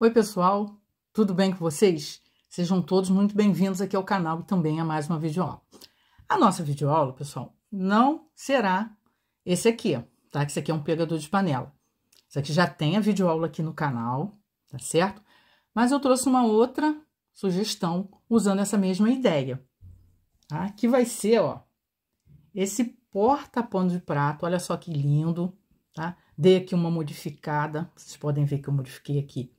Oi, pessoal, tudo bem com vocês? Sejam todos muito bem-vindos aqui ao canal e também a mais uma videoaula. A nossa videoaula, pessoal, não será esse aqui, tá? Que esse aqui é um pegador de panela. Isso aqui já tem a videoaula aqui no canal, tá certo? Mas eu trouxe uma outra sugestão usando essa mesma ideia, tá? Que vai ser, ó, esse porta-pano de prato, olha só que lindo, tá? Dei aqui uma modificada, vocês podem ver que eu modifiquei aqui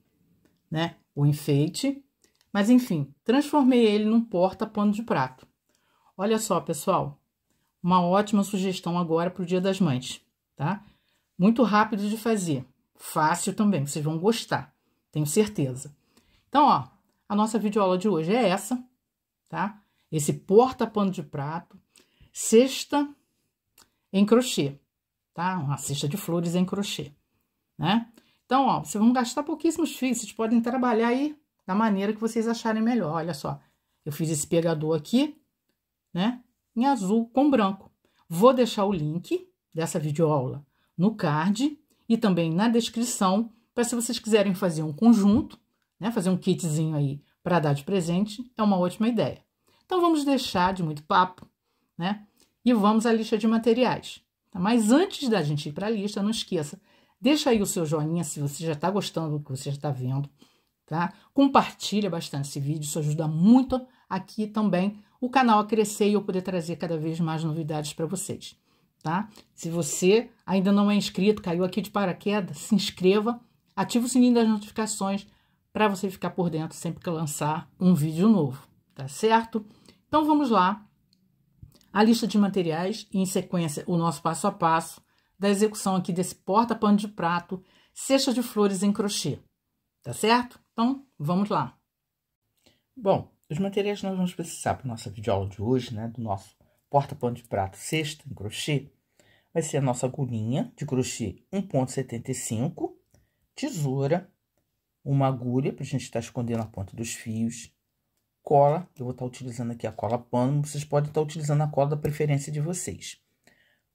né, o enfeite. Mas enfim, transformei ele num porta-pano de prato. Olha só, pessoal, uma ótima sugestão agora para o Dia das Mães, tá? Muito rápido de fazer, fácil também, vocês vão gostar, tenho certeza. Então, ó, a nossa videoaula de hoje é essa, tá? Esse porta-pano de prato, cesta em crochê, tá? Uma cesta de flores em crochê, né? Então, ó, vocês vão gastar pouquíssimos fios, vocês podem trabalhar aí da maneira que vocês acharem melhor. Olha só, eu fiz esse pegador aqui, né, em azul com branco. Vou deixar o link dessa videoaula no card e também na descrição, para se vocês quiserem fazer um conjunto, né, fazer um kitzinho aí para dar de presente, é uma ótima ideia. Então, vamos deixar de muito papo, né, e vamos à lista de materiais. Mas antes da gente ir para a lista, não esqueça Deixa aí o seu joinha se você já está gostando do que você já está vendo, tá? Compartilha bastante esse vídeo, isso ajuda muito aqui também o canal a crescer e eu poder trazer cada vez mais novidades para vocês, tá? Se você ainda não é inscrito, caiu aqui de paraquedas, se inscreva, ative o sininho das notificações para você ficar por dentro sempre que lançar um vídeo novo, tá certo? Então vamos lá. A lista de materiais e em sequência o nosso passo a passo da execução aqui desse porta-pano de prato, cesta de flores em crochê, tá certo? Então, vamos lá. Bom, os materiais que nós vamos precisar para a nossa videoaula de hoje, né, do nosso porta-pano de prato cesta em crochê, vai ser a nossa agulhinha de crochê 1.75, tesoura, uma agulha para a gente estar tá escondendo a ponta dos fios, cola, eu vou estar tá utilizando aqui a cola pano, vocês podem estar tá utilizando a cola da preferência de vocês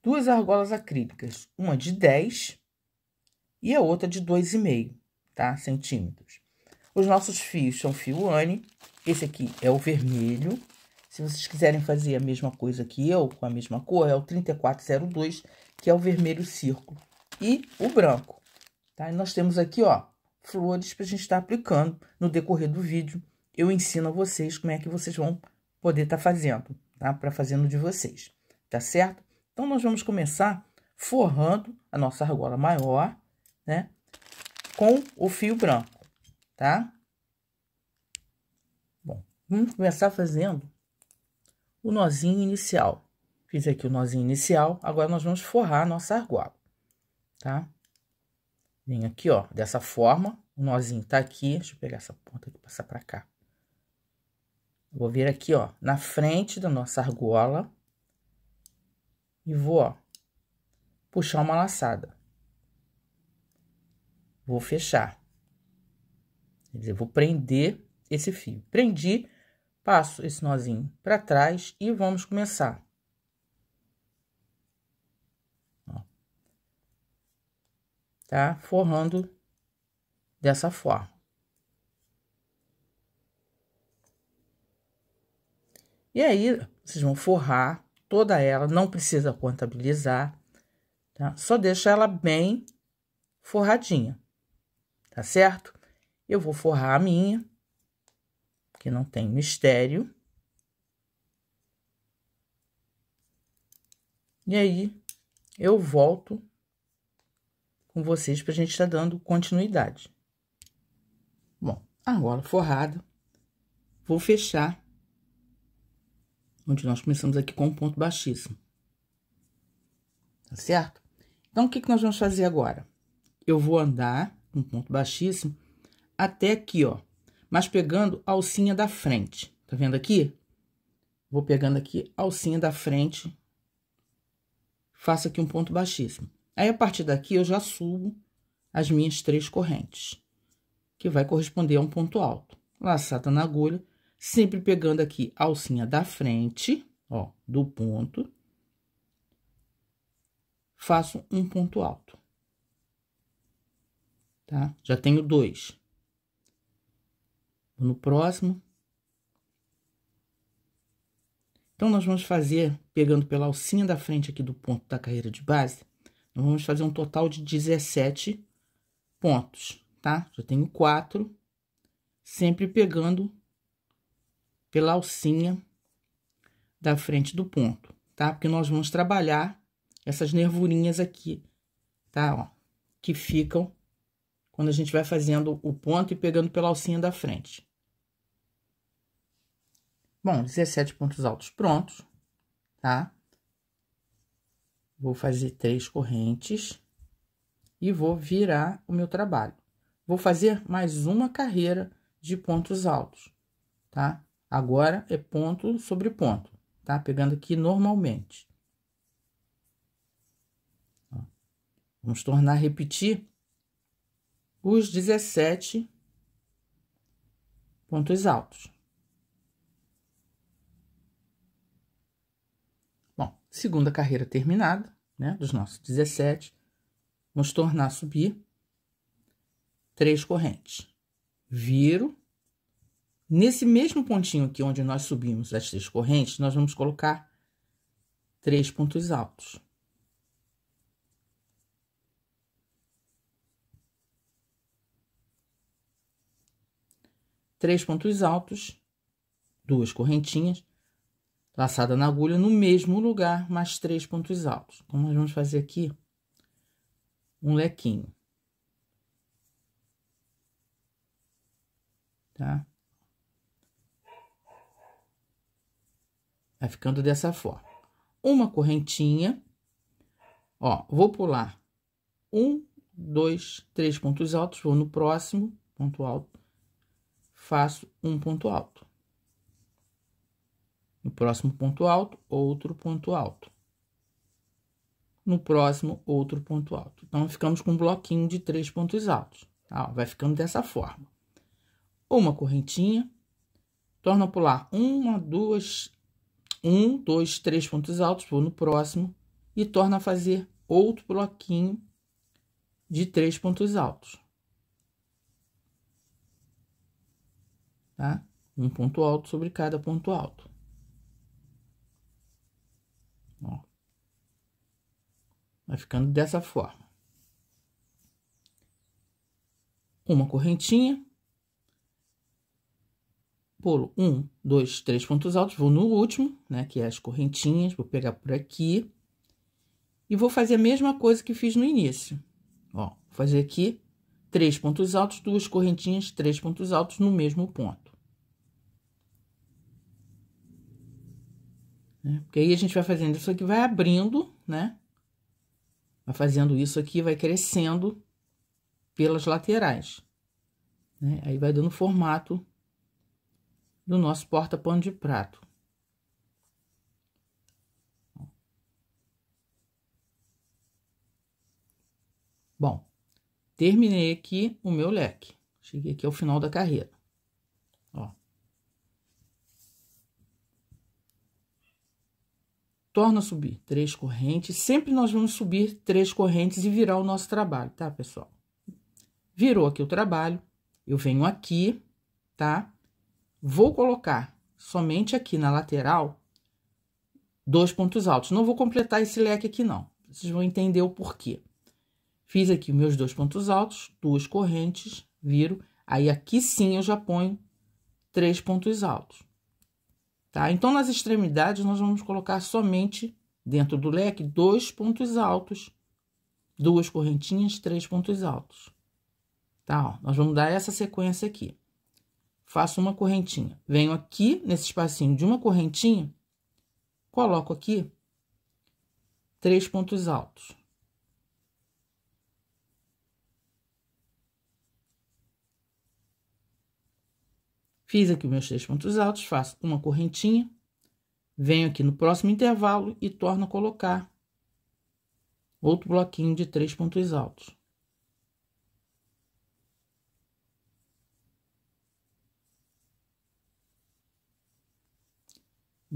duas argolas acrílicas, uma de 10 e a outra de 2,5 tá? centímetros. Os nossos fios são fio Anne. esse aqui é o vermelho. Se vocês quiserem fazer a mesma coisa que eu, com a mesma cor, é o 3402, que é o vermelho círculo. E o branco, tá? E nós temos aqui, ó, flores para a gente estar tá aplicando. No decorrer do vídeo, eu ensino a vocês como é que vocês vão poder estar tá fazendo, tá? Para fazendo de vocês, tá certo? Então, nós vamos começar forrando a nossa argola maior, né? Com o fio branco, tá? Bom, vamos começar fazendo o nozinho inicial. Fiz aqui o nozinho inicial, agora nós vamos forrar a nossa argola, tá? Vem aqui, ó, dessa forma, o nozinho tá aqui, deixa eu pegar essa ponta aqui e passar pra cá. Vou vir aqui, ó, na frente da nossa argola, e vou, ó, puxar uma laçada. Vou fechar. Quer dizer, vou prender esse fio. Prendi, passo esse nozinho para trás e vamos começar. Ó. Tá? Forrando dessa forma. E aí, vocês vão forrar toda ela, não precisa contabilizar, tá? Só deixa ela bem forradinha, tá certo? Eu vou forrar a minha, que não tem mistério. E aí, eu volto com vocês para a gente estar tá dando continuidade. Bom, a gola forrada, vou fechar onde nós começamos aqui com um ponto baixíssimo. Tá certo? Então, o que, que nós vamos fazer agora? Eu vou andar um ponto baixíssimo até aqui, ó, mas pegando a alcinha da frente. Tá vendo aqui? Vou pegando aqui a alcinha da frente, faço aqui um ponto baixíssimo. Aí, a partir daqui, eu já subo as minhas três correntes, que vai corresponder a um ponto alto. Laçada na agulha, sempre pegando aqui a alcinha da frente, ó, do ponto. Faço um ponto alto. Tá? Já tenho dois. no próximo. Então, nós vamos fazer, pegando pela alcinha da frente aqui do ponto da carreira de base, nós vamos fazer um total de 17 pontos, tá? Já tenho quatro, sempre pegando pela alcinha da frente do ponto, tá? Porque nós vamos trabalhar essas nervurinhas aqui, tá? Ó, que ficam quando a gente vai fazendo o ponto e pegando pela alcinha da frente. Bom, 17 pontos altos prontos, tá? Vou fazer três correntes e vou virar o meu trabalho. Vou fazer mais uma carreira de pontos altos, tá? Agora é ponto sobre ponto, tá? Pegando aqui normalmente. Vamos tornar a repetir os 17 pontos altos. Bom, segunda carreira terminada, né? Dos nossos 17, vamos tornar subir três correntes. Viro Nesse mesmo pontinho aqui onde nós subimos as três correntes, nós vamos colocar três pontos altos. Três pontos altos, duas correntinhas, laçada na agulha no mesmo lugar, mais três pontos altos. Então, nós vamos fazer aqui um lequinho. Tá? Vai ficando dessa forma. Uma correntinha. Ó, vou pular um, dois, três pontos altos. Vou no próximo ponto alto. Faço um ponto alto. No próximo ponto alto, outro ponto alto. No próximo, outro ponto alto. Então, ficamos com um bloquinho de três pontos altos. Tá? Ó, vai ficando dessa forma. Uma correntinha. Torna a pular uma, duas, um, dois, três pontos altos, vou no próximo e torna a fazer outro bloquinho de três pontos altos. Tá? Um ponto alto sobre cada ponto alto. Ó. Vai ficando dessa forma. Uma correntinha, pulo um, dois, três pontos altos, vou no último, né, que é as correntinhas, vou pegar por aqui e vou fazer a mesma coisa que fiz no início. Ó, vou fazer aqui três pontos altos, duas correntinhas, três pontos altos no mesmo ponto. Né? Porque aí a gente vai fazendo isso aqui, vai abrindo, né? Vai fazendo isso aqui, vai crescendo pelas laterais. Né? Aí vai dando formato do nosso porta-pano de prato. Bom, terminei aqui o meu leque. Cheguei aqui ao final da carreira. Ó. Torna a subir três correntes. Sempre nós vamos subir três correntes e virar o nosso trabalho, tá, pessoal? Virou aqui o trabalho, eu venho aqui, tá? Vou colocar somente aqui na lateral dois pontos altos. Não vou completar esse leque aqui, não. Vocês vão entender o porquê. Fiz aqui meus dois pontos altos, duas correntes, viro. Aí aqui sim eu já ponho três pontos altos. Tá? Então, nas extremidades, nós vamos colocar somente dentro do leque dois pontos altos, duas correntinhas, três pontos altos. Tá? Ó, nós vamos dar essa sequência aqui faço uma correntinha. Venho aqui nesse espacinho de uma correntinha, coloco aqui três pontos altos. Fiz aqui meus três pontos altos, faço uma correntinha, venho aqui no próximo intervalo e torno a colocar outro bloquinho de três pontos altos.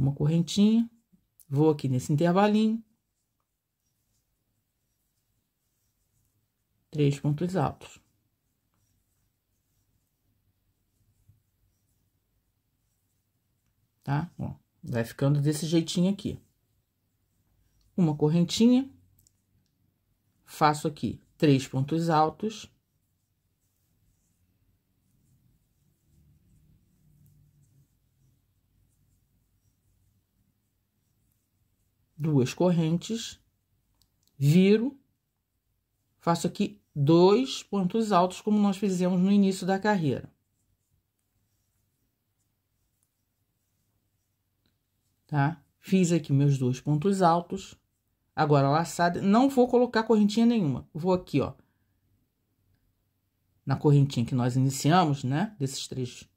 uma correntinha, vou aqui nesse intervalinho. Três pontos altos. Tá? Ó, vai ficando desse jeitinho aqui. Uma correntinha, faço aqui três pontos altos. duas correntes, viro, faço aqui dois pontos altos, como nós fizemos no início da carreira. Tá? Fiz aqui meus dois pontos altos. Agora, laçada, não vou colocar correntinha nenhuma. Vou aqui, ó. Na correntinha que nós iniciamos, né? Desses três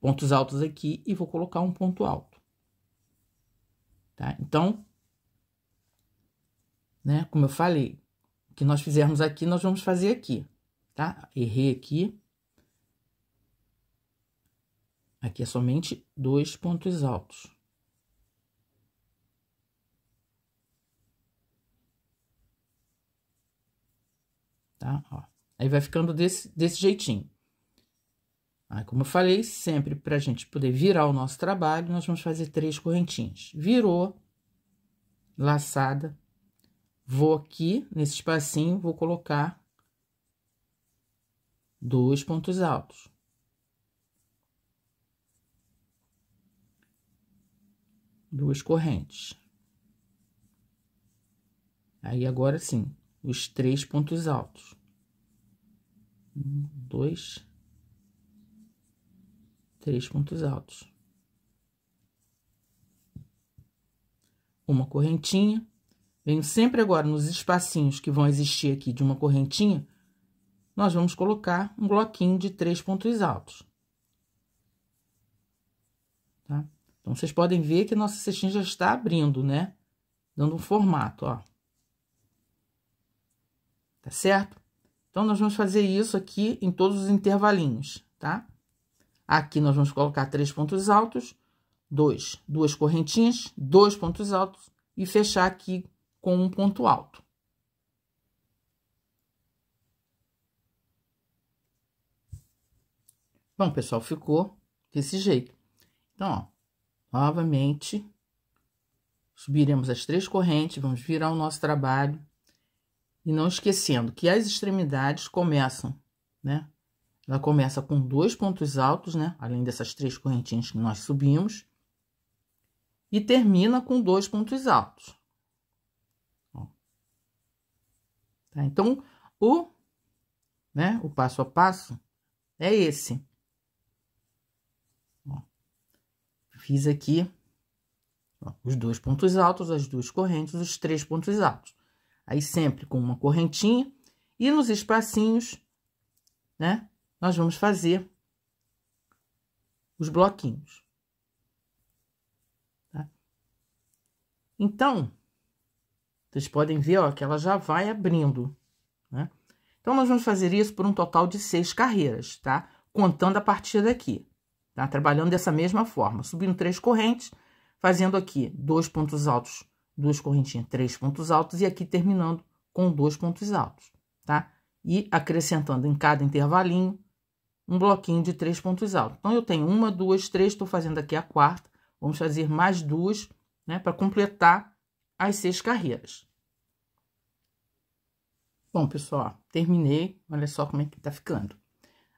pontos altos aqui. E vou colocar um ponto alto. Tá? Então, né, como eu falei, o que nós fizermos aqui, nós vamos fazer aqui. Tá? Errei aqui. Aqui é somente dois pontos altos. Tá? Ó. Aí vai ficando desse, desse jeitinho. Aí, como eu falei, sempre para a gente poder virar o nosso trabalho, nós vamos fazer três correntinhas. Virou, laçada, vou aqui nesse espacinho, vou colocar dois pontos altos. Duas correntes. Aí agora sim, os três pontos altos. Um, dois, três pontos altos. Uma correntinha. Venho sempre agora nos espacinhos que vão existir aqui de uma correntinha, nós vamos colocar um bloquinho de três pontos altos. Tá? Então, vocês podem ver que a nossa cestinha já está abrindo, né? Dando um formato, ó. Tá certo? Então, nós vamos fazer isso aqui em todos os intervalinhos, tá? Aqui nós vamos colocar três pontos altos, dois, duas correntinhas, dois pontos altos e fechar aqui com um ponto alto. Bom, pessoal, ficou desse jeito. Então, ó, novamente, subiremos as três correntes, vamos virar o nosso trabalho. E não esquecendo que as extremidades começam, né? Ela começa com dois pontos altos, né? Além dessas três correntinhas que nós subimos. E termina com dois pontos altos. Tá? Então, o, né, o passo a passo é esse. Ó, fiz aqui ó, os dois pontos altos, as duas correntes, os três pontos altos. Aí sempre com uma correntinha e nos espacinhos, né, nós vamos fazer os bloquinhos. Tá? Então, vocês podem ver ó, que ela já vai abrindo. Né? Então, nós vamos fazer isso por um total de seis carreiras, tá? Contando a partir daqui, tá? Trabalhando dessa mesma forma, subindo três correntes, fazendo aqui dois pontos altos, duas correntinhas, três pontos altos, e aqui terminando com dois pontos altos, tá? E acrescentando em cada intervalinho um bloquinho de três pontos altos. Então, eu tenho uma, duas, três, estou fazendo aqui a quarta. Vamos fazer mais duas, né, para completar as seis carreiras. Bom, pessoal, terminei. Olha só como é que tá ficando.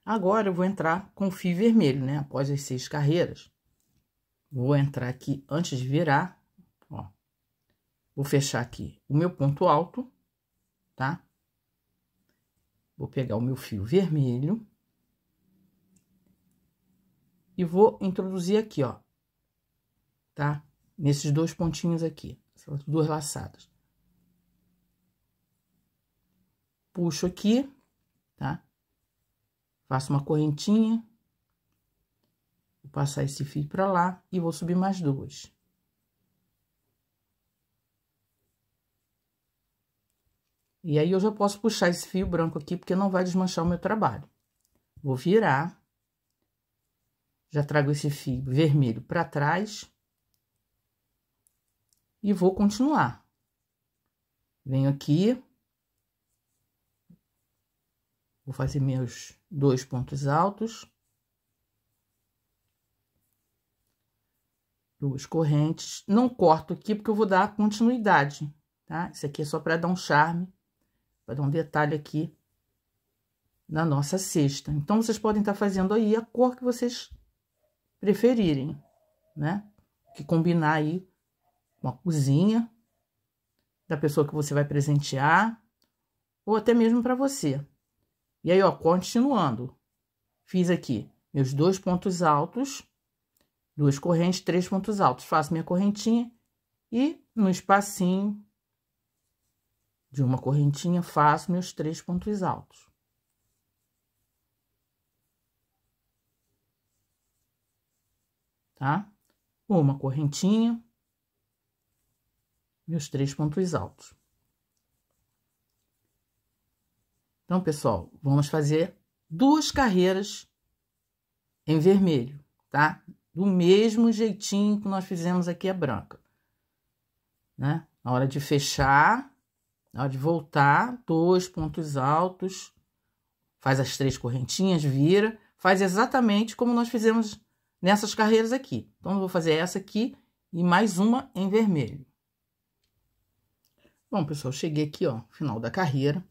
Agora, eu vou entrar com o fio vermelho, né, após as seis carreiras. Vou entrar aqui antes de virar, ó. Vou fechar aqui o meu ponto alto, tá? Vou pegar o meu fio vermelho e vou introduzir aqui, ó, tá? Nesses dois pontinhos aqui, essas duas laçadas. Puxo aqui, tá? Faço uma correntinha, vou passar esse fio para lá e vou subir mais duas. E aí eu já posso puxar esse fio branco aqui, porque não vai desmanchar o meu trabalho. Vou virar já trago esse fio vermelho para trás. E vou continuar. Venho aqui. Vou fazer meus dois pontos altos. Duas correntes. Não corto aqui porque eu vou dar continuidade, tá? Isso aqui é só para dar um charme, para dar um detalhe aqui na nossa cesta. Então, vocês podem estar tá fazendo aí a cor que vocês preferirem, né? Que combinar aí uma cozinha da pessoa que você vai presentear ou até mesmo para você. E aí, ó, continuando. Fiz aqui meus dois pontos altos, duas correntes, três pontos altos. Faço minha correntinha e no espacinho de uma correntinha faço meus três pontos altos. tá? Uma correntinha e os três pontos altos. Então, pessoal, vamos fazer duas carreiras em vermelho, tá? Do mesmo jeitinho que nós fizemos aqui a branca, né? Na hora de fechar, na hora de voltar, dois pontos altos, faz as três correntinhas, vira, faz exatamente como nós fizemos nessas carreiras aqui. Então, eu vou fazer essa aqui e mais uma em vermelho. Bom, pessoal, cheguei aqui, ó, final da carreira.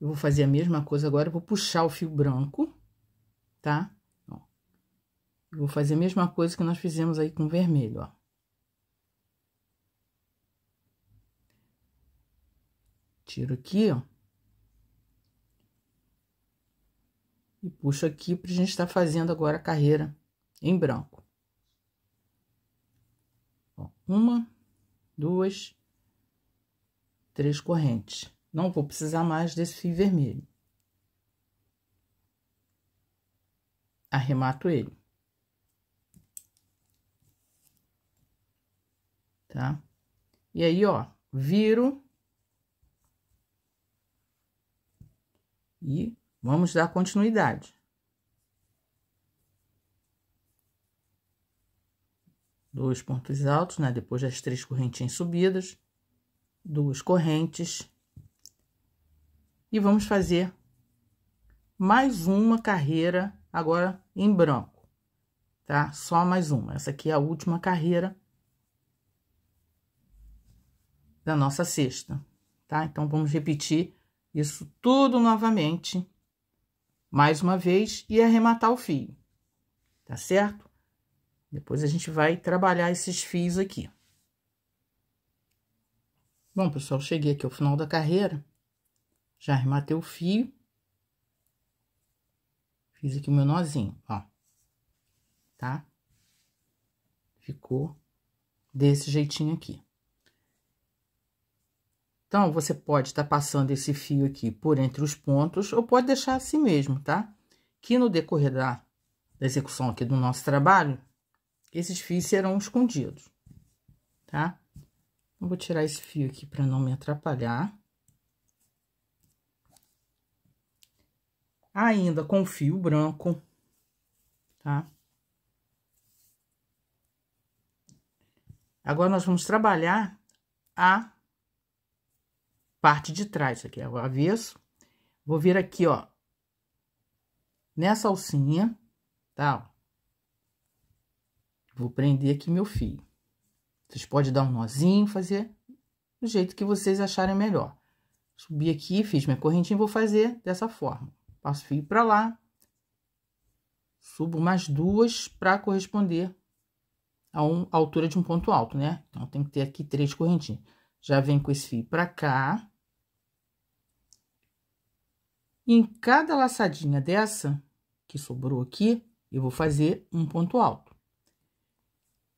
Eu vou fazer a mesma coisa agora, vou puxar o fio branco, tá? Ó. Eu vou fazer a mesma coisa que nós fizemos aí com o vermelho, ó. Tiro aqui, ó. E puxo aqui pra gente estar tá fazendo agora a carreira em branco. Ó, uma, duas, três correntes. Não vou precisar mais desse fio vermelho. Arremato ele. Tá? E aí, ó, viro. E vamos dar continuidade. dois pontos altos, né? Depois das três correntinhas subidas, duas correntes. E vamos fazer mais uma carreira agora em branco, tá? Só mais uma. Essa aqui é a última carreira da nossa sexta, tá? Então, vamos repetir isso tudo novamente, mais uma vez, e arrematar o fio, tá certo? Depois a gente vai trabalhar esses fios aqui. Bom, pessoal, cheguei aqui ao final da carreira. Já arrematei o fio. Fiz aqui o meu nozinho, ó. Tá? Ficou desse jeitinho aqui. Então, você pode estar tá passando esse fio aqui por entre os pontos, ou pode deixar assim mesmo, tá? Que no decorrer da, da execução aqui do nosso trabalho, esses fios serão escondidos, tá? Eu vou tirar esse fio aqui para não me atrapalhar. Ainda com o fio branco, tá? Agora, nós vamos trabalhar a parte de trás, aqui é o avesso. Vou vir aqui, ó, nessa alcinha, tá? Vou prender aqui meu fio. Vocês podem dar um nozinho, fazer do jeito que vocês acharem melhor. Subi aqui, fiz minha correntinha, vou fazer dessa forma. Passo fio para lá, subo mais duas para corresponder a, um, altura de um ponto alto, né? Então, tem que ter aqui três correntinhas. Já vem com esse fio para cá. E em cada laçadinha dessa, que sobrou aqui, eu vou fazer um ponto alto.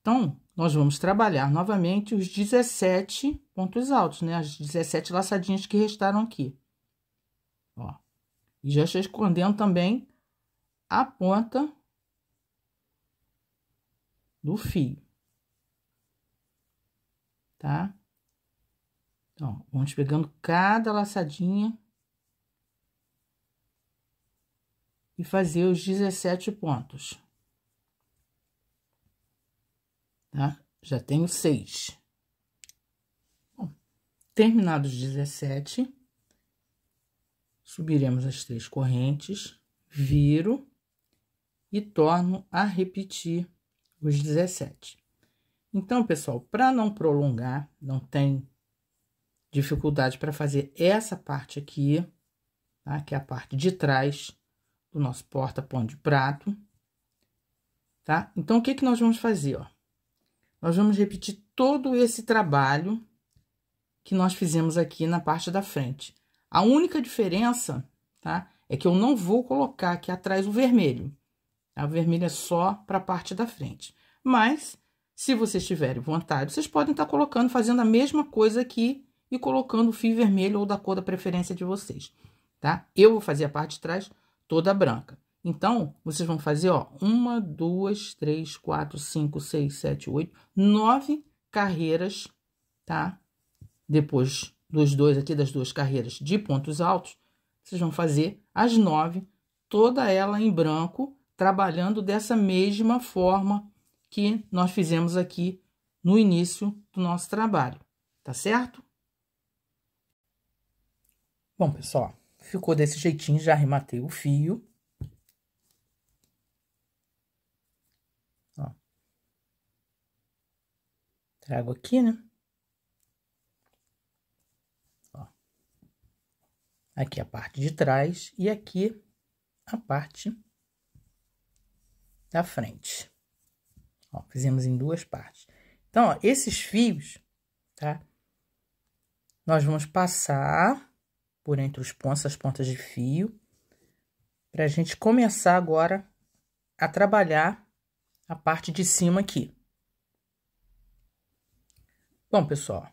Então, nós vamos trabalhar novamente os 17 pontos altos, né? As 17 laçadinhas que restaram aqui. Ó. E já estou escondendo também a ponta do fio. Tá? Então, vamos pegando cada laçadinha e fazer os 17 pontos tá? Já tenho seis. Bom, terminados 17, subiremos as três correntes, viro e torno a repetir os 17. Então, pessoal, para não prolongar, não tem dificuldade para fazer essa parte aqui, tá? que é a parte de trás do nosso porta-pão de prato. Tá? Então, o que, que nós vamos fazer? Ó? Nós vamos repetir todo esse trabalho que nós fizemos aqui na parte da frente. A única diferença, tá? É que eu não vou colocar aqui atrás o vermelho. O vermelho é só para a parte da frente. Mas, se vocês tiverem vontade, vocês podem estar tá colocando, fazendo a mesma coisa aqui e colocando o fio vermelho ou da cor da preferência de vocês, tá? Eu vou fazer a parte de trás toda branca. Então, vocês vão fazer, ó, uma, duas, três, quatro, cinco, seis, sete, oito, nove carreiras, tá? Depois dos dois aqui, das duas carreiras de pontos altos, vocês vão fazer as nove, toda ela em branco, trabalhando dessa mesma forma que nós fizemos aqui no início do nosso trabalho, tá certo? Bom, pessoal, ficou desse jeitinho, já arrematei o fio. trago aqui, né? Ó. Aqui a parte de trás e aqui a parte da frente. Ó, fizemos em duas partes. Então, ó, esses fios, tá? Nós vamos passar por entre os pontos, as pontas de fio, para a gente começar agora a trabalhar a parte de cima aqui. Bom, pessoal,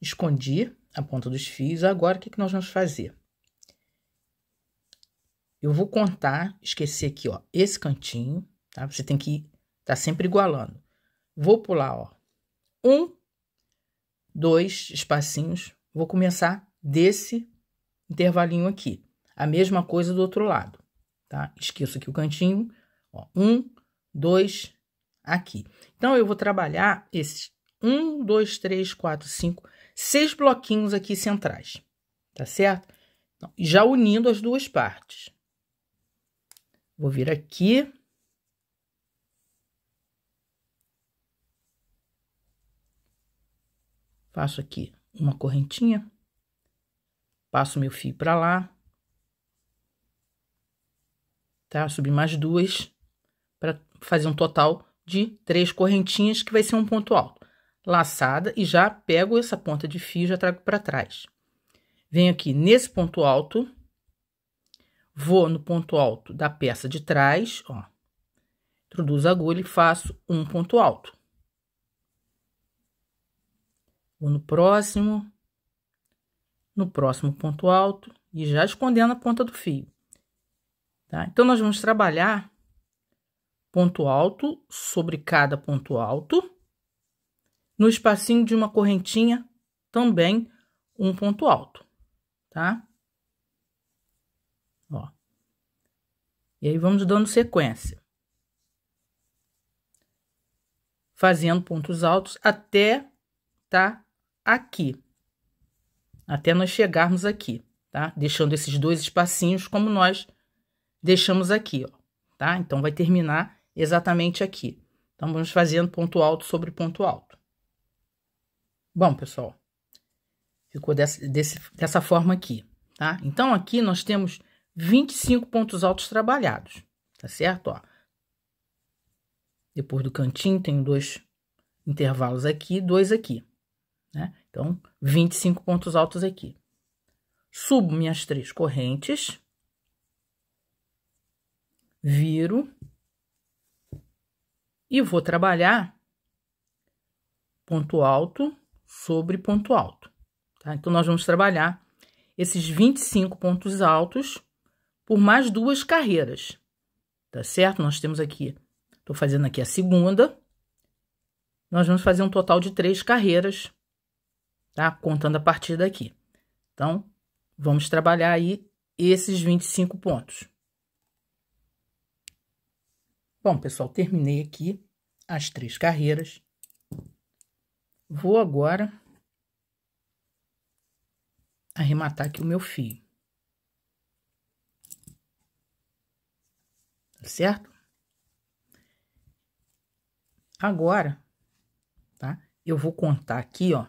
escondi a ponta dos fios. Agora, o que, que nós vamos fazer? Eu vou contar, esquecer aqui, ó, esse cantinho, tá? Você tem que tá sempre igualando. Vou pular, ó, um, dois espacinhos. Vou começar desse intervalinho aqui. A mesma coisa do outro lado, tá? Esqueço aqui o cantinho, ó, um, dois, aqui. Então, eu vou trabalhar esses um, dois, três, quatro, cinco, seis bloquinhos aqui centrais, tá certo? Então, já unindo as duas partes. Vou vir aqui. Faço aqui uma correntinha. Passo meu fio para lá. Tá? Subi mais duas para fazer um total de três correntinhas, que vai ser um ponto alto. Laçada e já pego essa ponta de fio, já trago para trás. Venho aqui nesse ponto alto, vou no ponto alto da peça de trás, ó. Introduzo a agulha e faço um ponto alto. Vou no próximo, no próximo ponto alto e já escondendo a ponta do fio. Tá? Então, nós vamos trabalhar ponto alto sobre cada ponto alto. No espacinho de uma correntinha, também um ponto alto, tá? Ó. E aí vamos dando sequência. Fazendo pontos altos até tá aqui. Até nós chegarmos aqui, tá? Deixando esses dois espacinhos como nós deixamos aqui, ó, tá? Então vai terminar exatamente aqui. Então, vamos fazendo ponto alto sobre ponto alto. Bom, pessoal, ficou dessa, desse, dessa forma aqui, tá? Então, aqui nós temos 25 pontos altos trabalhados, tá certo? Ó, depois do cantinho, tem dois intervalos aqui, dois aqui, né? Então, 25 pontos altos aqui. Subo minhas três correntes, viro e vou trabalhar ponto alto sobre ponto alto. Tá? Então, nós vamos trabalhar esses 25 pontos altos por mais duas carreiras, tá certo? Nós temos aqui, estou fazendo aqui a segunda, nós vamos fazer um total de três carreiras, tá? Contando a partir daqui. Então, vamos trabalhar aí esses 25 pontos. Bom, pessoal, terminei aqui as três carreiras. Vou agora arrematar aqui o meu fio. Tá certo? Agora, tá? Eu vou contar aqui, ó.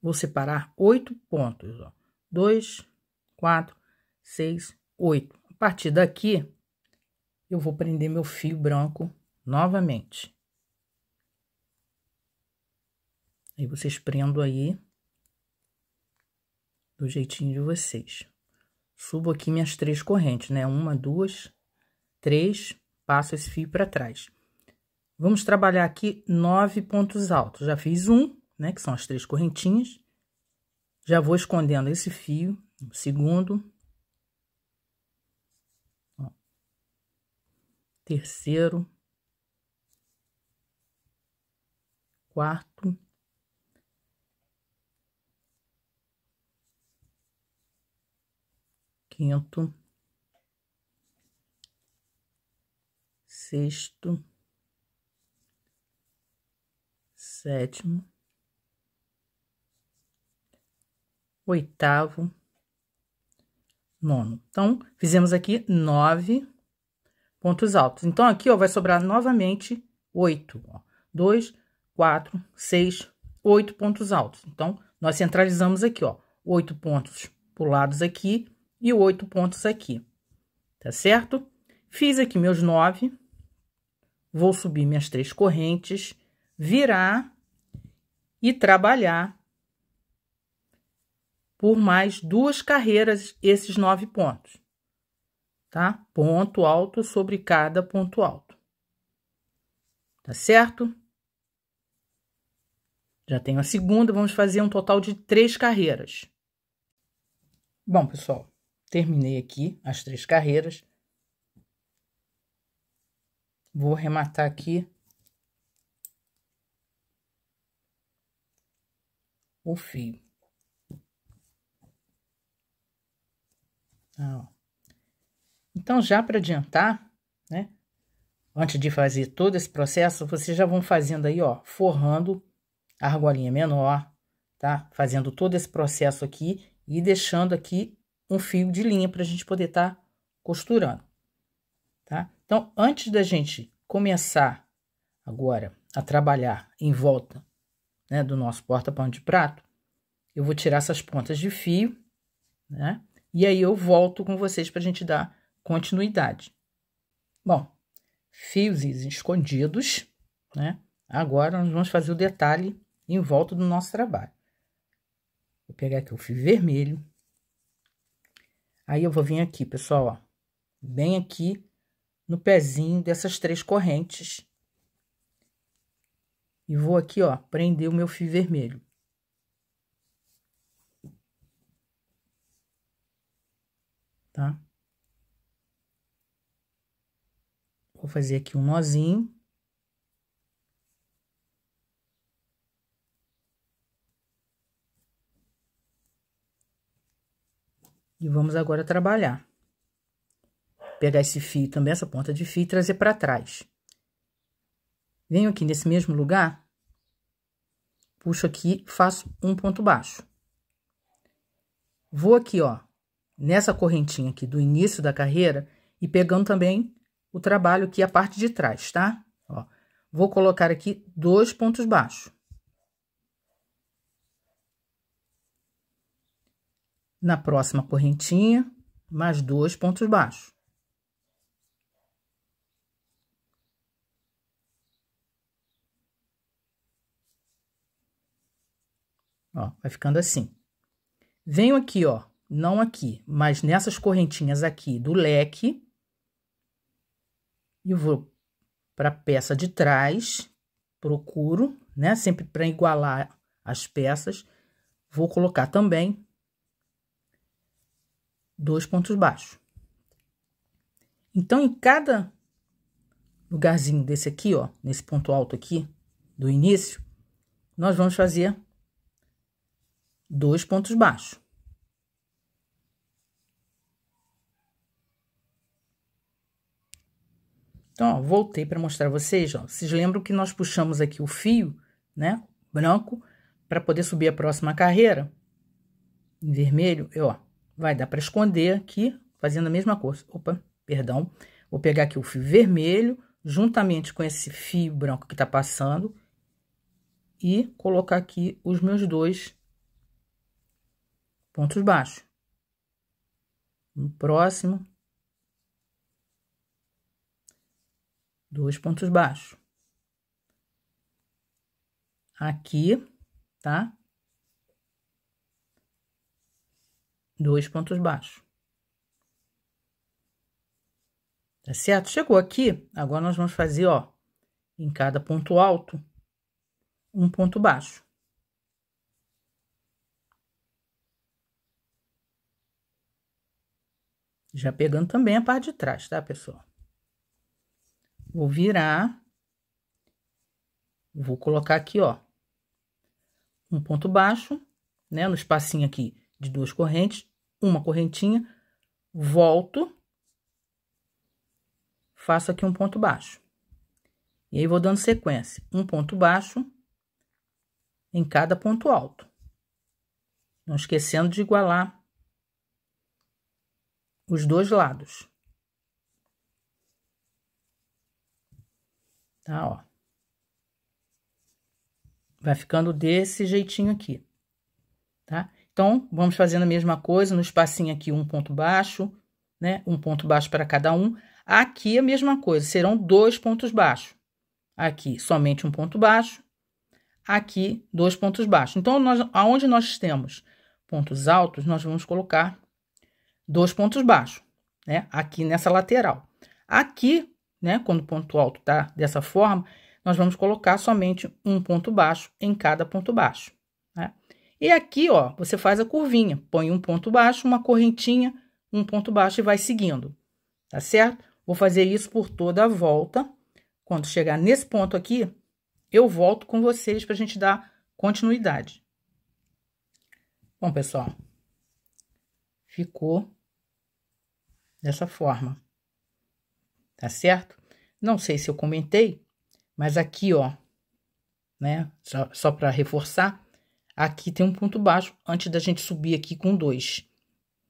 Vou separar oito pontos, ó. Dois, quatro, seis, oito. A partir daqui, eu vou prender meu fio branco novamente. Aí vocês prendo aí do jeitinho de vocês. Subo aqui minhas três correntes, né? Uma, duas, três, passo esse fio para trás. Vamos trabalhar aqui nove pontos altos. Já fiz um, né? Que são as três correntinhas. Já vou escondendo esse fio, segundo, terceiro, quarto, quinto, sexto, sétimo, oitavo, nono. Então, fizemos aqui nove pontos altos. Então, aqui, ó, vai sobrar novamente oito. dois, quatro, seis, oito pontos altos. Então, nós centralizamos aqui, ó, oito pontos pulados aqui e oito pontos aqui, tá certo? Fiz aqui meus nove, vou subir minhas três correntes, virar e trabalhar por mais duas carreiras esses nove pontos tá? Ponto alto sobre cada ponto alto. Tá certo? Já tenho a segunda, vamos fazer um total de três carreiras. Bom, pessoal, terminei aqui as três carreiras. Vou rematar aqui o fio. Ah, ó. Então, já para adiantar, né? Antes de fazer todo esse processo, vocês já vão fazendo aí, ó, forrando a argolinha menor, tá? Fazendo todo esse processo aqui e deixando aqui um fio de linha para a gente poder estar tá costurando, tá? Então, antes da gente começar agora a trabalhar em volta né, do nosso porta pão de prato, eu vou tirar essas pontas de fio, né? E aí eu volto com vocês para a gente dar continuidade. Bom, fios escondidos, né? Agora nós vamos fazer o detalhe em volta do nosso trabalho. Vou pegar aqui o fio vermelho. Aí eu vou vir aqui, pessoal, ó, bem aqui no pezinho dessas três correntes. E vou aqui, ó, prender o meu fio vermelho. Tá? Vou fazer aqui um nozinho. E vamos agora trabalhar. Pegar esse fio também, essa ponta de fio, e trazer para trás. Venho aqui nesse mesmo lugar, puxo aqui, faço um ponto baixo. Vou aqui, ó, nessa correntinha aqui do início da carreira e pegando também o trabalho aqui, a parte de trás, tá? Ó, vou colocar aqui dois pontos baixos. Na próxima correntinha, mais dois pontos baixos. Ó, vai ficando assim. Venho aqui, ó, não aqui, mas nessas correntinhas aqui do leque, e vou para a peça de trás, procuro, né? Sempre para igualar as peças, vou colocar também dois pontos baixos. Então, em cada lugarzinho desse aqui, ó, nesse ponto alto aqui do início, nós vamos fazer dois pontos baixos. Então, ó, voltei para mostrar vocês, ó. Vocês lembram que nós puxamos aqui o fio, né, branco, para poder subir a próxima carreira? Em vermelho, eu, ó, vai dar para esconder aqui, fazendo a mesma coisa. Opa, perdão. Vou pegar aqui o fio vermelho, juntamente com esse fio branco que está passando, e colocar aqui os meus dois pontos baixos. No próximo dois pontos baixos. Aqui, tá? Dois pontos baixos. Tá certo? Chegou aqui, agora nós vamos fazer, ó, em cada ponto alto, um ponto baixo. Já pegando também a parte de trás, tá, pessoal? Vou virar. Vou colocar aqui, ó, um ponto baixo, né, no espacinho aqui de duas correntes, uma correntinha, volto, faço aqui um ponto baixo. E aí, vou dando sequência. Um ponto baixo em cada ponto alto. Não esquecendo de igualar os dois lados. tá? Ó. Vai ficando desse jeitinho aqui, tá? Então, vamos fazendo a mesma coisa no espacinho aqui, um ponto baixo, né? Um ponto baixo para cada um. Aqui a mesma coisa, serão dois pontos baixos. Aqui, somente um ponto baixo. Aqui, dois pontos baixos. Então, nós, aonde nós temos pontos altos, nós vamos colocar dois pontos baixos, né? Aqui nessa lateral. Aqui, né? Quando o ponto alto está dessa forma, nós vamos colocar somente um ponto baixo em cada ponto baixo, né? E aqui, ó, você faz a curvinha, põe um ponto baixo, uma correntinha, um ponto baixo e vai seguindo, tá certo? Vou fazer isso por toda a volta. Quando chegar nesse ponto aqui, eu volto com vocês para a gente dar continuidade. Bom, pessoal, ficou dessa forma tá certo? Não sei se eu comentei, mas aqui, ó, né? Só, só para reforçar, aqui tem um ponto baixo antes da gente subir aqui com dois,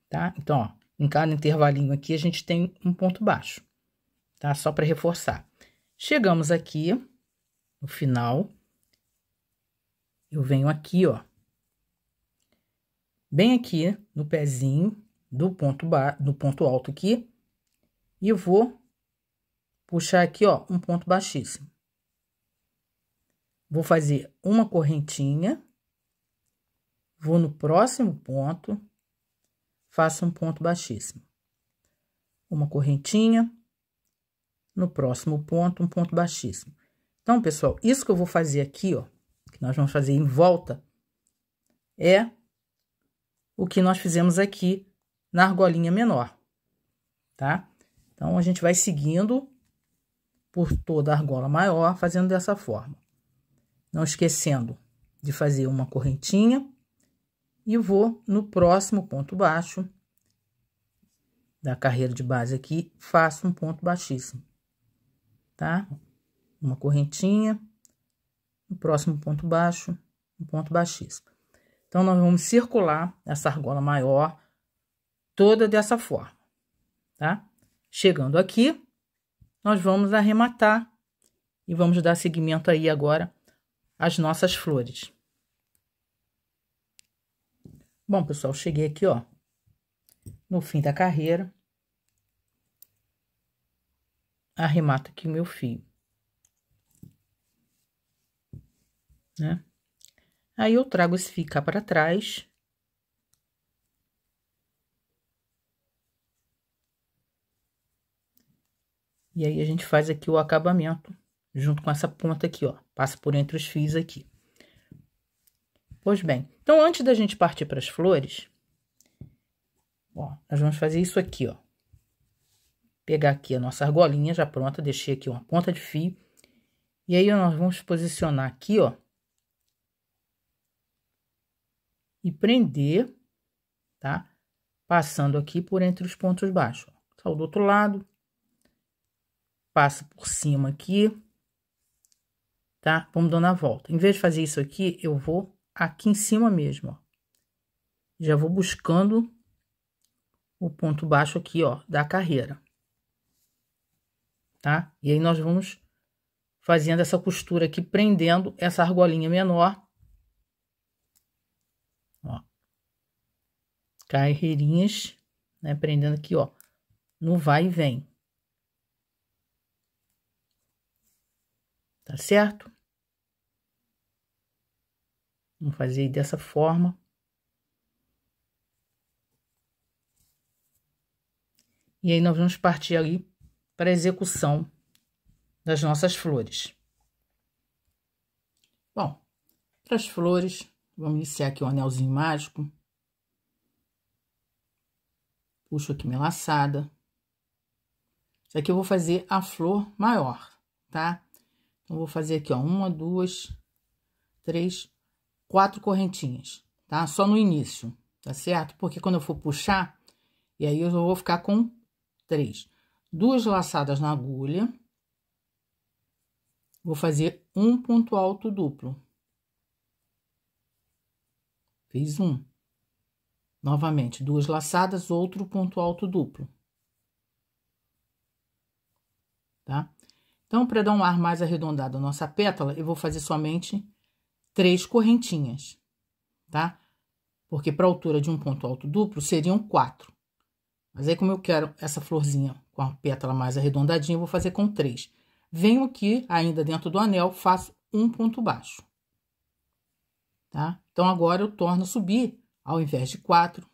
tá? Então, ó, em cada intervalinho aqui a gente tem um ponto baixo, tá? Só para reforçar. Chegamos aqui no final, eu venho aqui, ó, bem aqui no pezinho do ponto, ba do ponto alto aqui, e vou puxar aqui, ó, um ponto baixíssimo. Vou fazer uma correntinha, vou no próximo ponto, faço um ponto baixíssimo. Uma correntinha, no próximo ponto, um ponto baixíssimo. Então, pessoal, isso que eu vou fazer aqui, ó, que nós vamos fazer em volta, é o que nós fizemos aqui na argolinha menor, tá? Então, a gente vai seguindo por toda a argola maior, fazendo dessa forma. Não esquecendo de fazer uma correntinha e vou no próximo ponto baixo da carreira de base aqui, faço um ponto baixíssimo, tá? Uma correntinha, no próximo ponto baixo, um ponto baixíssimo. Então, nós vamos circular essa argola maior toda dessa forma, tá? Chegando aqui, nós vamos arrematar e vamos dar seguimento aí agora às nossas flores. Bom, pessoal, cheguei aqui, ó, no fim da carreira. Arremato aqui o meu fio. Né? Aí eu trago esse fio cá para trás E aí a gente faz aqui o acabamento junto com essa ponta aqui, ó. Passa por entre os fios aqui. Pois bem, então antes da gente partir para as flores, ó, nós vamos fazer isso aqui, ó. Pegar aqui a nossa argolinha já pronta, deixei aqui uma ponta de fio. E aí nós vamos posicionar aqui, ó. E prender, tá? Passando aqui por entre os pontos baixos. Ó. Só do outro lado, passo por cima aqui, tá? Vamos dando a volta. Em vez de fazer isso aqui, eu vou aqui em cima mesmo, ó. Já vou buscando o ponto baixo aqui, ó, da carreira. Tá? E aí nós vamos fazendo essa costura aqui, prendendo essa argolinha menor. Ó. Carreirinhas, né? Prendendo aqui, ó, no vai e vem. Tá certo? Vamos fazer dessa forma. E aí nós vamos partir ali para a execução das nossas flores. Bom, para as flores, vamos iniciar aqui o um anelzinho mágico. Puxo aqui minha laçada. Isso aqui eu vou fazer a flor maior, tá? Então, vou fazer aqui, ó, uma, duas, três, quatro correntinhas, tá? Só no início, tá certo? Porque quando eu for puxar, e aí eu vou ficar com três. Duas laçadas na agulha. Vou fazer um ponto alto duplo. Fiz um. Novamente, duas laçadas, outro ponto alto duplo. Tá? Então, para dar um ar mais arredondado à nossa pétala, eu vou fazer somente três correntinhas, tá? Porque para a altura de um ponto alto duplo seriam quatro. Mas aí, como eu quero essa florzinha com a pétala mais arredondadinha, eu vou fazer com três. Venho aqui, ainda dentro do anel, faço um ponto baixo. Tá? Então, agora eu torno a subir, ao invés de quatro,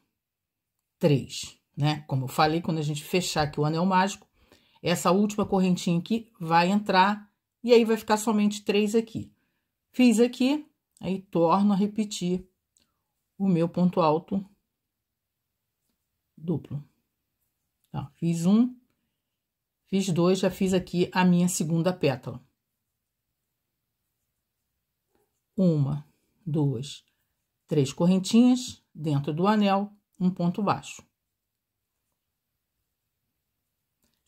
três, né? Como eu falei, quando a gente fechar aqui o anel mágico, essa última correntinha aqui vai entrar e aí vai ficar somente três aqui. Fiz aqui, aí torno a repetir o meu ponto alto duplo. Tá, fiz um, fiz dois, já fiz aqui a minha segunda pétala. Uma, duas, três correntinhas dentro do anel, um ponto baixo.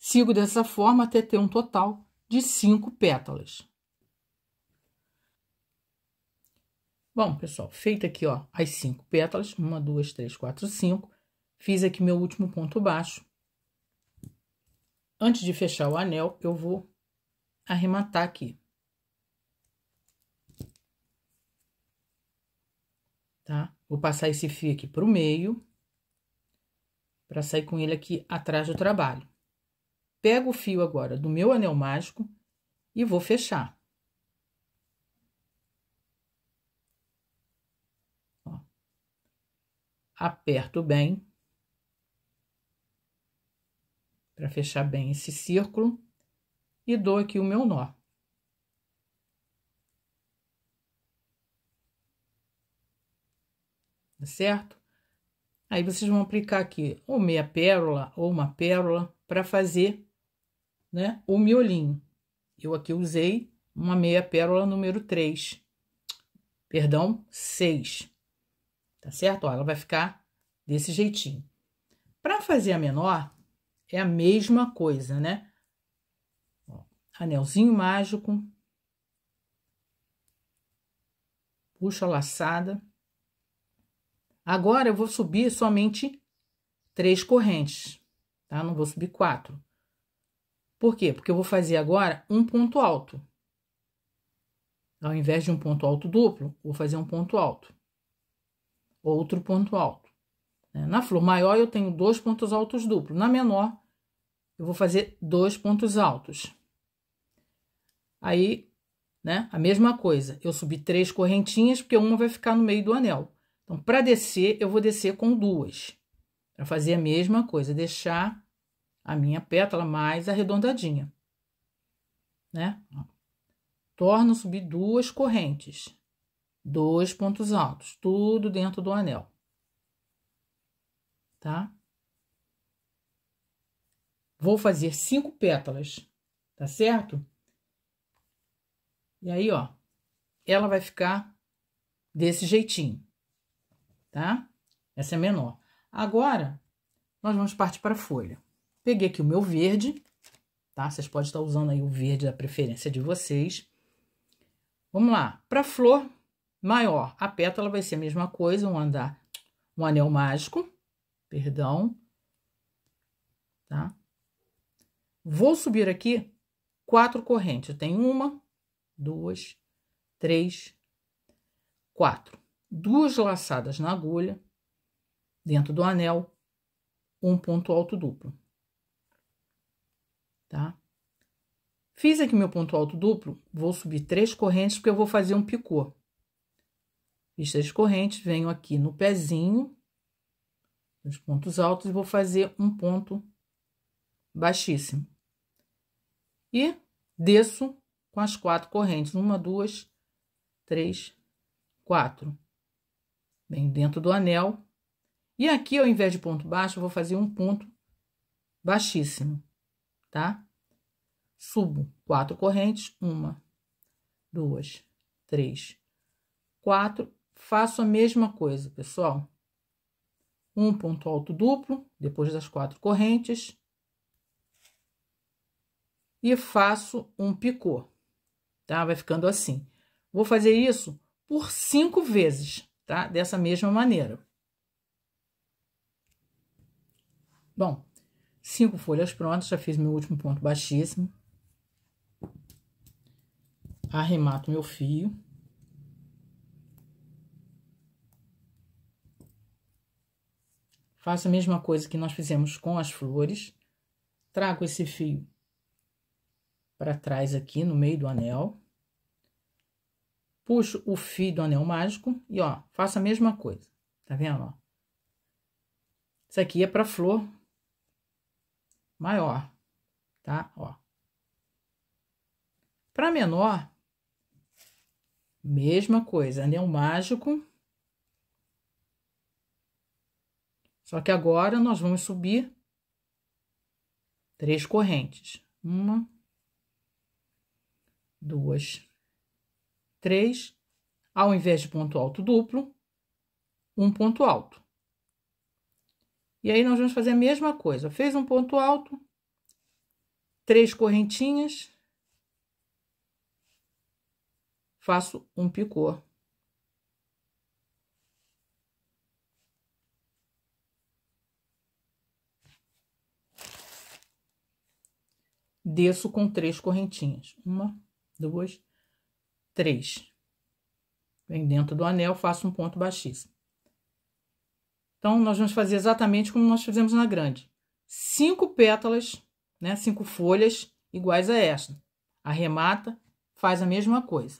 Sigo dessa forma até ter um total de cinco pétalas. Bom, pessoal, feito aqui ó, as cinco pétalas, uma, duas, três, quatro, cinco, fiz aqui meu último ponto baixo. Antes de fechar o anel, eu vou arrematar aqui. Tá? Vou passar esse fio aqui para o meio, para sair com ele aqui atrás do trabalho. Pego o fio agora do meu anel mágico e vou fechar. Ó. Aperto bem. Para fechar bem esse círculo. E dou aqui o meu nó. Tá certo? Aí vocês vão aplicar aqui ou meia pérola ou uma pérola para fazer né? O miolinho Eu aqui usei uma meia pérola número 3. Perdão, 6. Tá certo? Ó, ela vai ficar desse jeitinho. Para fazer a menor, é a mesma coisa, né? Ó, anelzinho mágico. Puxa a laçada. Agora eu vou subir somente três correntes, tá? Não vou subir quatro. Por quê? Porque eu vou fazer agora um ponto alto. Ao invés de um ponto alto duplo, vou fazer um ponto alto. Outro ponto alto. É, na flor maior, eu tenho dois pontos altos duplos. Na menor, eu vou fazer dois pontos altos. Aí, né, a mesma coisa. Eu subi três correntinhas, porque uma vai ficar no meio do anel. Então, para descer, eu vou descer com duas. Para fazer a mesma coisa, deixar a minha pétala mais arredondadinha, né? Torno subir duas correntes, dois pontos altos, tudo dentro do anel, tá? Vou fazer cinco pétalas, tá certo? E aí, ó, ela vai ficar desse jeitinho, tá? Essa é menor. Agora, nós vamos partir para a folha. Peguei aqui o meu verde, tá? Vocês podem estar usando aí o verde da preferência de vocês. Vamos lá. Para flor maior, a pétala vai ser a mesma coisa, um andar, um anel mágico, perdão, tá? Vou subir aqui quatro correntes. Eu tenho uma, duas, três, quatro. Duas laçadas na agulha, dentro do anel, um ponto alto duplo tá? Fiz aqui meu ponto alto duplo, vou subir três correntes porque eu vou fazer um picô. Fiz três correntes, venho aqui no pezinho, nos pontos altos, e vou fazer um ponto baixíssimo. E desço com as quatro correntes, uma, duas, três, quatro. Venho dentro do anel. E aqui, ao invés de ponto baixo, vou fazer um ponto baixíssimo tá? Subo quatro correntes, uma, duas, três, quatro. Faço a mesma coisa, pessoal. Um ponto alto duplo, depois das quatro correntes. E faço um picô, tá? Vai ficando assim. Vou fazer isso por cinco vezes, tá? Dessa mesma maneira. Bom, Cinco folhas prontas, já fiz meu último ponto baixíssimo. Arremato meu fio. Faço a mesma coisa que nós fizemos com as flores. Trago esse fio para trás aqui no meio do anel. Puxo o fio do anel mágico e, ó, faço a mesma coisa. Tá vendo, ó? Isso aqui é para flor maior, tá? Ó. Para menor, mesma coisa, anel mágico. Só que agora nós vamos subir três correntes. Uma, duas, três. Ao invés de ponto alto duplo, um ponto alto. E aí, nós vamos fazer a mesma coisa. Fez um ponto alto, três correntinhas, faço um picô. Desço com três correntinhas. Uma, duas, três. Vem dentro do anel, faço um ponto baixíssimo. Então, nós vamos fazer exatamente como nós fizemos na grande. Cinco pétalas, né, cinco folhas iguais a esta. Arremata, faz a mesma coisa.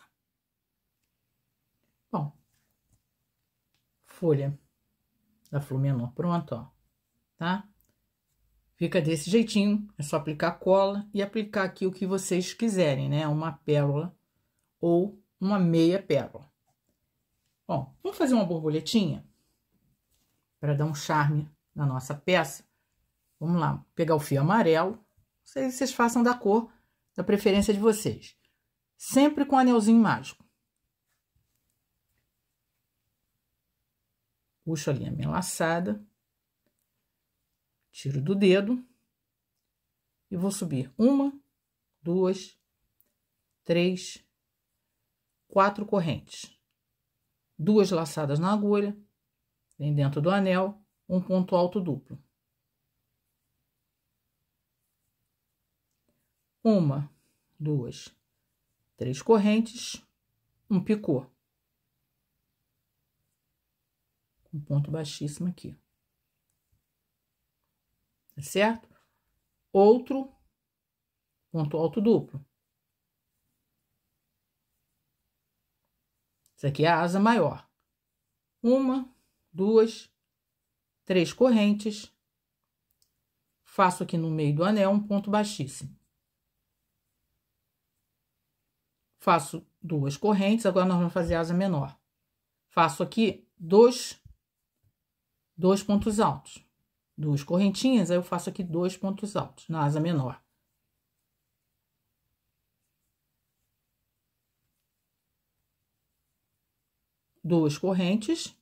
Bom, folha da flor menor pronto, ó, tá? Fica desse jeitinho, é só aplicar cola e aplicar aqui o que vocês quiserem, né? Uma pérola ou uma meia pérola. Bom, vamos fazer uma borboletinha? para dar um charme na nossa peça. Vamos lá, pegar o fio amarelo. Vocês, vocês façam da cor da preferência de vocês. Sempre com anelzinho mágico. Puxo a linha bem laçada. Tiro do dedo. E vou subir uma, duas, três, quatro correntes. Duas laçadas na agulha Vem dentro do anel um ponto alto duplo. Uma, duas, três correntes, um picô. Um ponto baixíssimo aqui. Tá certo? Outro ponto alto duplo. Isso aqui é a asa maior. Uma, duas, três correntes. Faço aqui no meio do anel um ponto baixíssimo. Faço duas correntes, agora nós vamos fazer asa menor. Faço aqui dois, dois pontos altos. Duas correntinhas, aí eu faço aqui dois pontos altos na asa menor. duas correntes,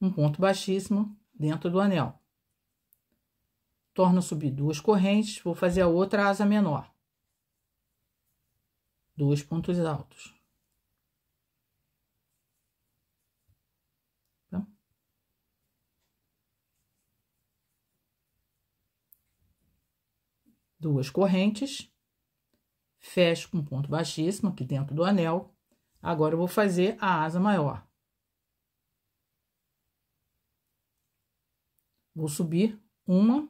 um ponto baixíssimo dentro do anel. Torno subir duas correntes, vou fazer a outra asa menor. Dois pontos altos. Tá? Duas correntes, fecho com um ponto baixíssimo aqui dentro do anel. Agora, eu vou fazer a asa maior. Vou subir uma,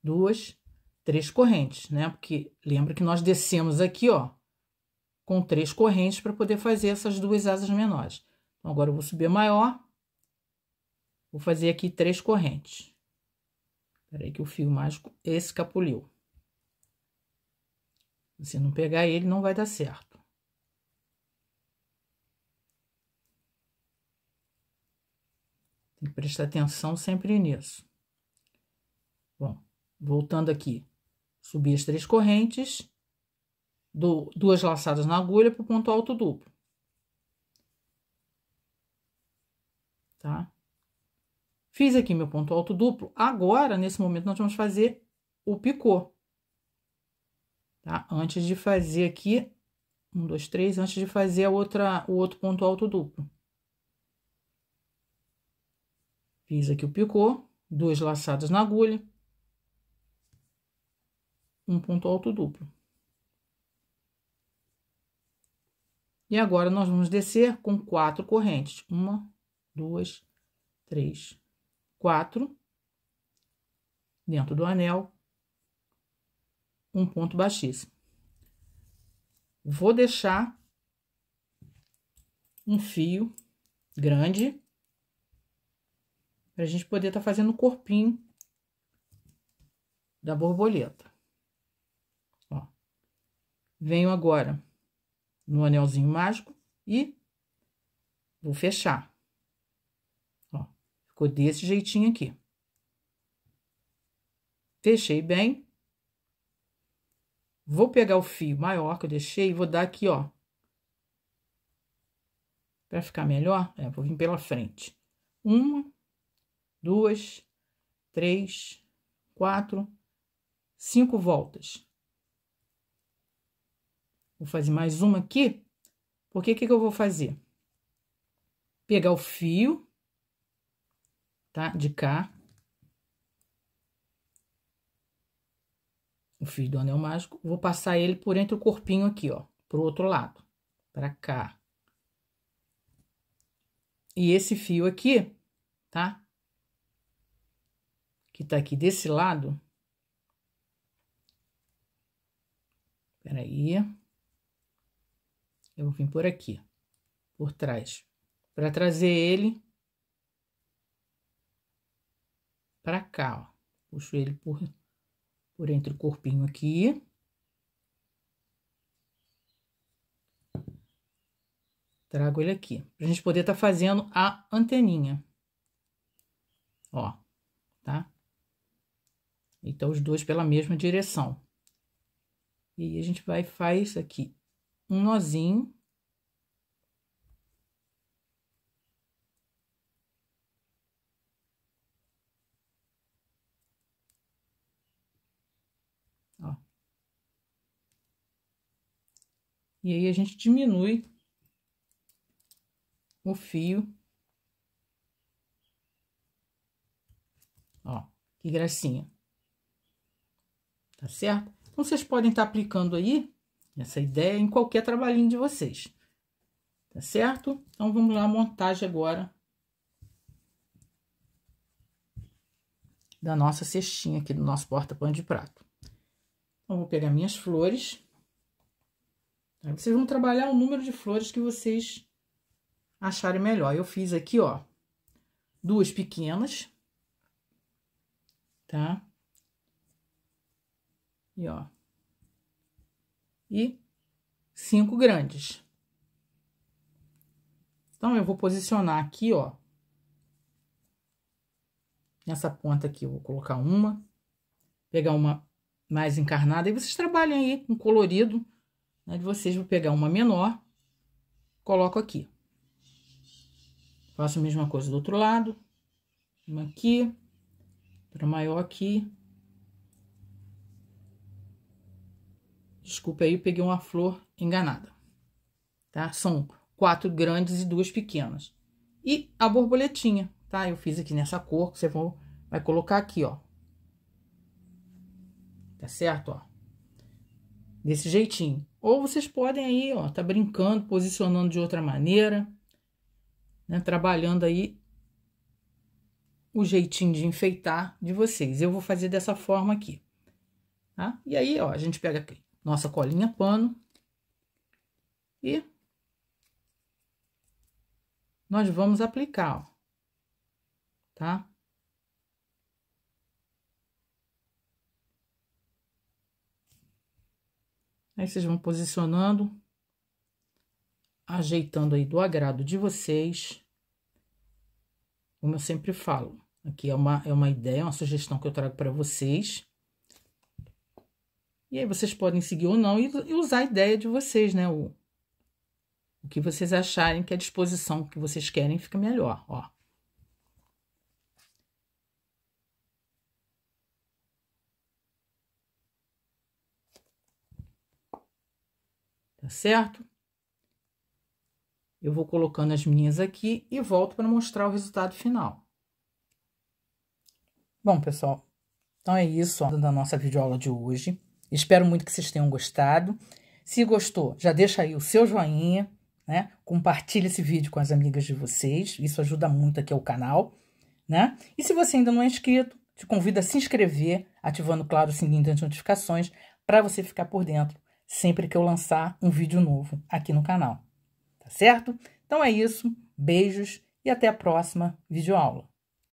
duas, três correntes, né? Porque lembra que nós descemos aqui, ó, com três correntes para poder fazer essas duas asas menores. Então, agora eu vou subir a maior, vou fazer aqui três correntes. Peraí que o fio mágico escapuliu. Se não pegar ele, não vai dar certo. Tem que prestar atenção sempre nisso. Bom, voltando aqui. Subi as três correntes, do, duas laçadas na agulha para o ponto alto duplo. Tá? Fiz aqui meu ponto alto duplo. Agora, nesse momento, nós vamos fazer o picô. Tá? Antes de fazer aqui, um, dois, três, antes de fazer a outra, o outro ponto alto duplo. Fiz aqui o picô, duas laçadas na agulha, um ponto alto duplo. E agora, nós vamos descer com quatro correntes. Uma, duas, três, quatro. Dentro do anel, um ponto baixíssimo. Vou deixar um fio grande Pra gente poder estar tá fazendo o corpinho da borboleta. Ó. Venho agora no anelzinho mágico e vou fechar. Ó, ficou desse jeitinho aqui. Fechei bem. Vou pegar o fio maior que eu deixei e vou dar aqui, ó. Pra ficar melhor, é, vou vir pela frente. Uma, duas, três, quatro, cinco voltas. Vou fazer mais uma aqui, porque o que, que eu vou fazer? Pegar o fio, tá? De cá. O fio do anel mágico. Vou passar ele por entre o corpinho aqui, ó. Pro outro lado. Pra cá. E esse fio aqui, tá? que tá aqui desse lado. Peraí. Eu vou vir por aqui, por trás, para trazer ele para cá, ó. Puxo ele por, por entre o corpinho aqui. Trago ele aqui, pra gente poder tá fazendo a anteninha. Ó, tá? Então, os dois pela mesma direção. E a gente vai faz aqui um nozinho. Ó. E aí, a gente diminui o fio. Ó, que gracinha tá certo? Então, vocês podem estar tá aplicando aí essa ideia em qualquer trabalhinho de vocês, tá certo? Então, vamos lá, montagem agora da nossa cestinha aqui, do nosso porta pão de prato. Então, vou pegar minhas flores. Aí vocês vão trabalhar o número de flores que vocês acharem melhor. Eu fiz aqui, ó, duas pequenas, tá? E ó. E cinco grandes. Então, eu vou posicionar aqui, ó. Nessa ponta aqui, eu vou colocar uma. Pegar uma mais encarnada. E vocês trabalhem aí com colorido. Né, de vocês, vou pegar uma menor. Coloco aqui. Faço a mesma coisa do outro lado. Uma aqui. Outra maior aqui. Desculpe aí, peguei uma flor enganada. Tá? São quatro grandes e duas pequenas. E a borboletinha, tá? Eu fiz aqui nessa cor, que você vai colocar aqui, ó. Tá certo, ó? Desse jeitinho. Ou vocês podem aí, ó, tá brincando, posicionando de outra maneira, né? Trabalhando aí o jeitinho de enfeitar de vocês. Eu vou fazer dessa forma aqui, tá? E aí, ó, a gente pega aqui nossa colinha pano e nós vamos aplicar, ó, tá? Aí vocês vão posicionando, ajeitando aí do agrado de vocês. Como eu sempre falo, aqui é uma, é uma ideia, uma sugestão que eu trago para vocês. E aí vocês podem seguir ou não e, usar a ideia de vocês, né? O, o que vocês acharem que é a disposição que vocês querem fica melhor, ó. Tá certo? Eu vou colocando as minhas aqui e volto para mostrar o resultado final. Bom, pessoal, então é isso da nossa videoaula de hoje. Espero muito que vocês tenham gostado. Se gostou, já deixa aí o seu joinha, né? Compartilhe esse vídeo com as amigas de vocês, isso ajuda muito aqui ao canal, né? E se você ainda não é inscrito, te convido a se inscrever, ativando, claro, o sininho das notificações, para você ficar por dentro sempre que eu lançar um vídeo novo aqui no canal. Tá certo? Então é isso, beijos e até a próxima videoaula.